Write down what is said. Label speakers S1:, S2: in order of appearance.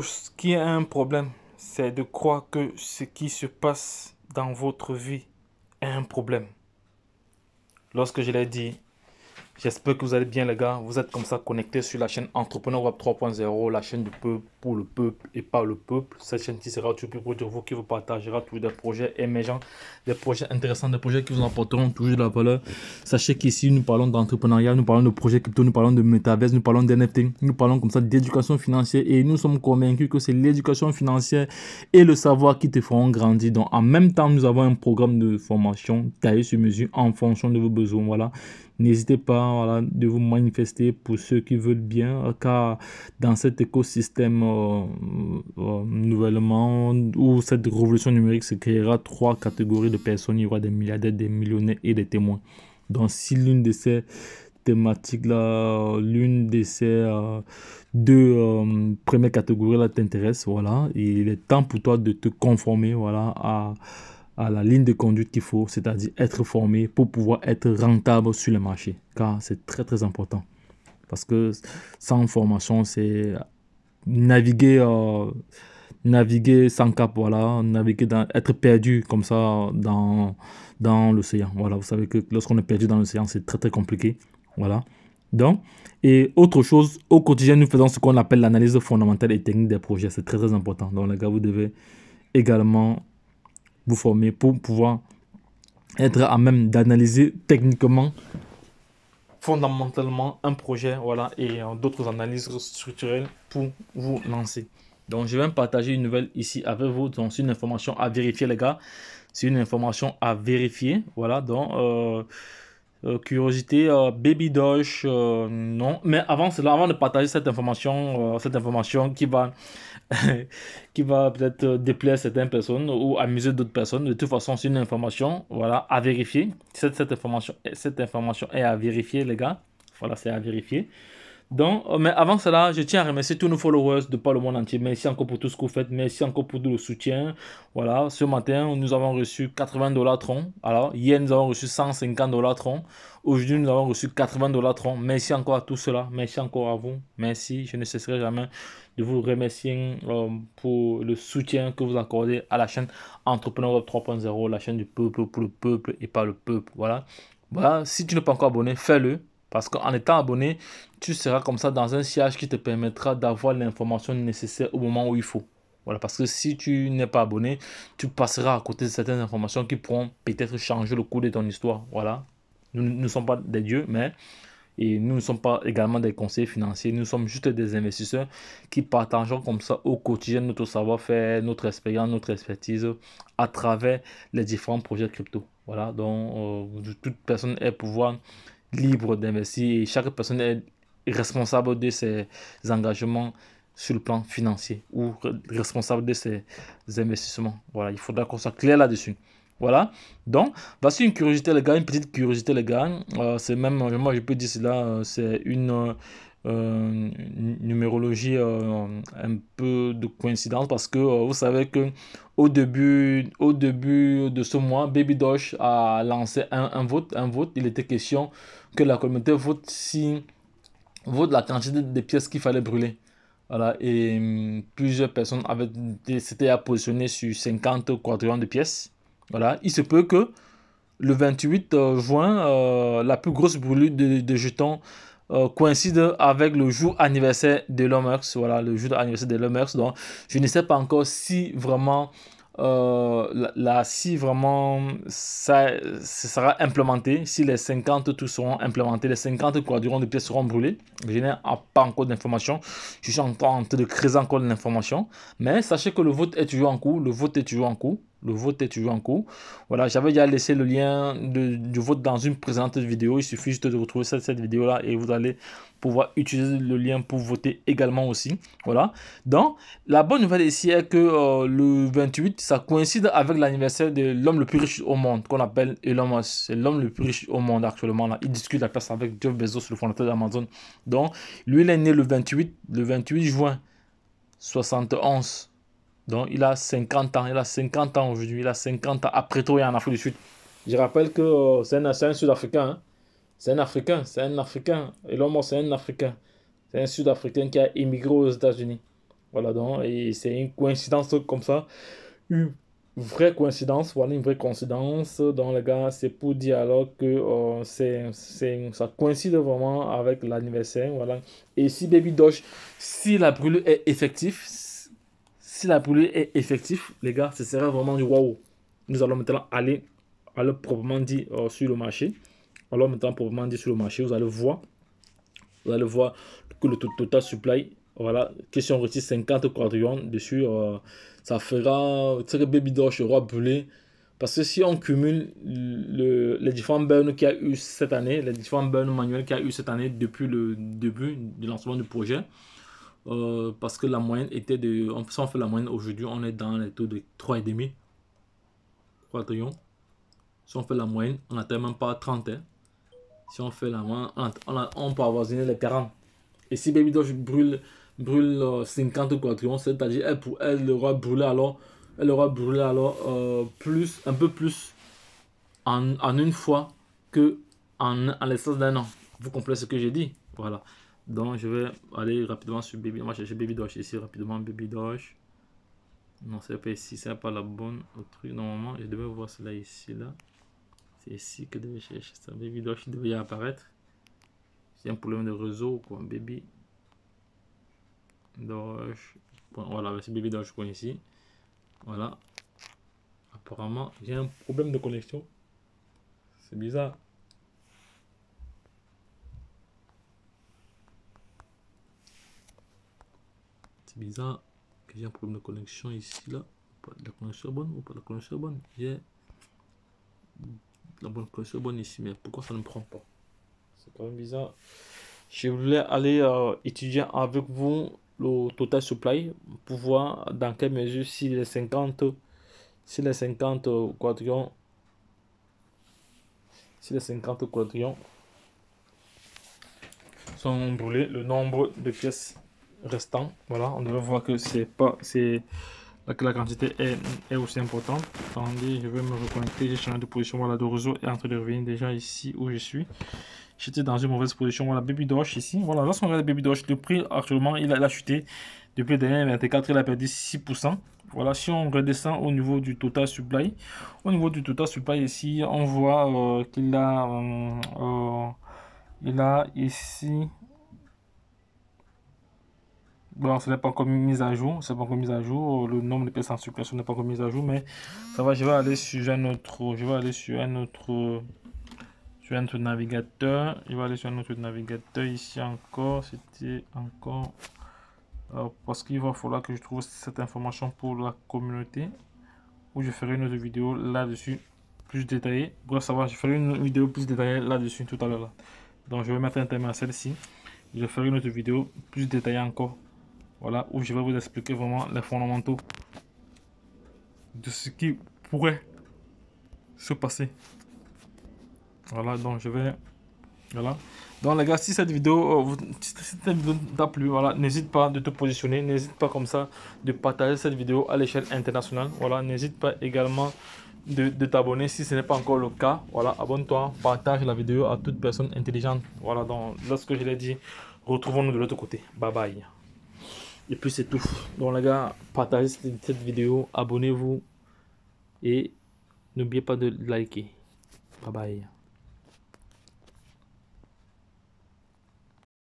S1: ce qui est un problème, c'est de croire que ce qui se passe dans votre vie est un problème. Lorsque je l'ai dit, J'espère que vous allez bien les gars. Vous êtes comme ça connectés sur la chaîne Entrepreneur Web 3.0, la chaîne du peuple pour le peuple et par le peuple. Cette chaîne qui sera toujours pour vous, qui vous partagera tous des projets émergents, des projets intéressants, des projets qui vous apporteront toujours de la valeur. Sachez qu'ici nous parlons d'entrepreneuriat, nous parlons de projets crypto, nous parlons de métaverse, nous parlons d'NFT, nous parlons comme ça d'éducation financière et nous sommes convaincus que c'est l'éducation financière et le savoir qui te feront grandir. Donc en même temps, nous avons un programme de formation taillé sur mesure en fonction de vos besoins. Voilà. N'hésitez pas voilà, de vous manifester pour ceux qui veulent bien, car dans cet écosystème euh, euh, nouvellement, où cette révolution numérique se créera trois catégories de personnes, il y aura des milliardaires, des millionnaires et des témoins. Donc si l'une de ces thématiques là l'une de ces euh, deux premières catégories là t'intéresse voilà il est temps pour toi de te conformer voilà à à la ligne de conduite qu'il faut, c'est-à-dire être formé pour pouvoir être rentable sur le marché. Car c'est très très important. Parce que sans formation, c'est naviguer, euh, naviguer sans cap, voilà, naviguer dans, être perdu comme ça dans, dans l'océan. Voilà, vous savez que lorsqu'on est perdu dans l'océan, c'est très très compliqué. Voilà. Donc, et autre chose, au quotidien, nous faisons ce qu'on appelle l'analyse fondamentale et technique des projets. C'est très très important. Donc, les gars, vous devez également vous former pour pouvoir être à même d'analyser techniquement, fondamentalement, un projet voilà, et euh, d'autres analyses structurelles pour vous lancer. Donc, je vais me partager une nouvelle ici avec vous. Donc, c'est une information à vérifier, les gars. C'est une information à vérifier. Voilà, donc... Euh euh, curiosité, euh, Baby dosh euh, non. Mais avant avant de partager cette information, cette information qui va, qui va peut-être déplaire certaines personnes ou amuser d'autres personnes, de toute façon, c'est une information, voilà, à vérifier. Cette, cette, information, cette information est à vérifier, les gars. Voilà, c'est à vérifier. Donc, oh, mais avant cela, je tiens à remercier tous nos followers de par le monde entier. Merci encore pour tout ce que vous faites. Merci encore pour tout le soutien. Voilà, ce matin, nous avons reçu 80 dollars tron. Alors, hier, nous avons reçu 150 dollars tron. Aujourd'hui, nous avons reçu 80 dollars tron. Merci encore à tout cela. Merci encore à vous. Merci. Je ne cesserai jamais de vous remercier euh, pour le soutien que vous accordez à la chaîne Entrepreneur 3.0, la chaîne du peuple pour le peuple et pas le peuple. Voilà. Voilà. Si tu n'es pas encore abonné, fais-le. Parce qu'en étant abonné, tu seras comme ça dans un siège qui te permettra d'avoir l'information nécessaire au moment où il faut. Voilà, parce que si tu n'es pas abonné, tu passeras à côté de certaines informations qui pourront peut-être changer le cours de ton histoire. Voilà. Nous ne sommes pas des dieux, mais et nous ne sommes pas également des conseillers financiers. Nous sommes juste des investisseurs qui partageons comme ça au quotidien notre savoir-faire, notre expérience, notre expertise à travers les différents projets crypto. Voilà, donc euh, toute personne est pouvoir libre d'investir et chaque personne est responsable de ses engagements sur le plan financier ou responsable de ses investissements. Voilà, il faudra qu'on soit clair là-dessus. Voilà. Donc, voici une curiosité, les gars, une petite curiosité, les gars. Euh, c'est même, moi, je peux dire cela, euh, c'est une, euh, euh, numérologie euh, un peu de coïncidence parce que euh, vous savez que au début, au début de ce mois, Baby a lancé un, vote. Un vote, il était question que la communauté vote si vote la quantité de pièces qu'il fallait brûler. Voilà, et hum, plusieurs personnes avaient s'étaient à positionner sur 50 quadrillons de pièces. Voilà, il se peut que le 28 juin, la plus grosse brûlure de, de jetons euh, coïncide avec le jour anniversaire de l'Homerx. Voilà, le jour anniversaire de l'Homerx. Donc, je ne sais pas encore si vraiment euh, si vraiment ça, sera implémenté, si les 50 tout seront implémentés, les 50 quadrants de pièces seront brûlés, je n'ai pas encore d'informations. Je suis en train de créer encore de l'information. Mais sachez que le vote est toujours en cours. Le vote est toujours en cours le vote est toujours en cours. Voilà, j'avais déjà laissé le lien du vote dans une présente vidéo. Il suffit juste de retrouver cette, vidéo-là et vous allez pouvoir utiliser le lien pour voter également aussi. Voilà. Donc, la bonne nouvelle ici est que euh, le 28, ça coïncide avec l'anniversaire de l'homme le plus riche au monde, qu'on appelle Elon Musk. C'est l'homme le plus riche au monde actuellement. Là. Il discute la place avec Jeff Bezos, le fondateur d'Amazon. Donc, lui, il est né le 28, le 28 juin 71. Donc il a 50 ans, il a 50 ans aujourd'hui, il a 50 ans après tout il est en Afrique du Sud. Je rappelle que euh, c'est un, Sud-Africain. Hein. C'est un Africain, c'est un Africain. Et l'homme, c'est un Africain. C'est un Sud-Africain qui a immigré aux États-Unis. Voilà donc, et c'est une coïncidence comme ça. Une vraie coïncidence, voilà une vraie coïncidence. Donc les gars, c'est pour dire alors que euh, c'est c'est, ça coïncide vraiment avec l'anniversaire. Voilà. Et si Baby Doge, si la brûlure est effective, la poule est effectif les gars, ce sera vraiment du waouh. Nous allons maintenant aller, alors proprement dit, euh, sur le marché. Alors maintenant, proprement dit, sur le marché, vous allez voir, vous allez voir que le total supply, voilà, question retire 50 quadrillons dessus, euh, ça fera très baby doge Roi Parce que si on cumule les différents burn qui a eu cette année, les différents burns manuels qui a eu cette année depuis le début du lancement du projet, euh, parce que la moyenne était de... Si on fait la moyenne aujourd'hui, on est dans les taux de 3,5 quadrillions. Si on fait la moyenne, on n'atteint même pas 30. Si on fait la moyenne, on, peut avoisiner les 40. Et si Baby Doge brûle, brûle 50 euh, quadrillions, c'est-à-dire elle, aura brûlé alors, elle aura brûlé alors euh, plus, un peu plus en, en une fois que l'espace d'un an. Vous comprenez ce que j'ai dit Voilà. Donc je vais aller rapidement sur Baby. On va chercher Baby Doge ici rapidement. Baby Doge. Non, c'est pas ici, c'est pas la bonne truc. Normalement, je devais voir cela ici, là. C'est ici que je devais chercher ça. Baby Doge devait apparaître. C'est un problème de réseau quoi. Baby Doge. Voilà, c'est Baby Doge quoi ici. Voilà. Apparemment, j'ai un problème de connexion. C'est bizarre. bizarre que j'ai un problème de connexion ici, là. La connexion bonne ou pas la connexion bonne J'ai la bonne connexion bonne ici, mais pourquoi ça ne prend pas C'est quand même bizarre. Je voulais aller euh, étudier avec vous le total supply pour voir dans quelle mesure si les 50 si les 50 euh, quadrillons si les 50 quadrillons sont brûlés le nombre de pièces restant. Voilà, on devrait voir que c'est pas c'est que la quantité est, est, aussi importante. Attendez, je vais me reconnecter, j'ai changé de position. Voilà, de réseau est en train de déjà ici où je suis. J'étais dans une mauvaise position. Voilà, Baby Dosh ici. Voilà, lorsqu'on regarde Baby Dosh, le prix actuellement, il a, il chuté. Depuis le dernier 24, il a perdu 6%. Voilà, si on redescend au niveau du total supply, au niveau du total supply ici, on voit euh, qu'il a, euh, euh, il a ici Bon, ce n'est pas encore mise à jour, c'est pas encore mis à jour, le nombre de personnes en circulation n'est pas encore mis à jour, mais ça va, je vais aller sur un autre, je vais aller sur un autre, sur un autre navigateur, je vais aller sur un autre navigateur, ici encore, c'était encore, euh, parce qu'il va falloir que je trouve cette information pour la communauté, où je ferai une autre vidéo là-dessus, plus détaillée, bref, ça va, je ferai une vidéo plus détaillée là-dessus tout à l'heure, donc je vais mettre un thème à celle-ci, je ferai une autre vidéo plus détaillée encore voilà, où je vais vous expliquer vraiment les fondamentaux de ce qui pourrait se passer. Voilà, donc je vais... Voilà. Donc les gars, si cette vidéo euh, si t'a plu, voilà, n'hésite pas de te positionner, n'hésite pas comme ça de partager cette vidéo à l'échelle internationale. Voilà, n'hésite pas également de, de t'abonner si ce n'est pas encore le cas. Voilà, abonne-toi, partage la vidéo à toute personne intelligente. Voilà, donc lorsque je l'ai dit, retrouvons-nous de l'autre côté. Bye bye. Et puis c'est tout. Donc les gars, partagez cette vidéo, abonnez-vous et n'oubliez pas de liker. Bye bye.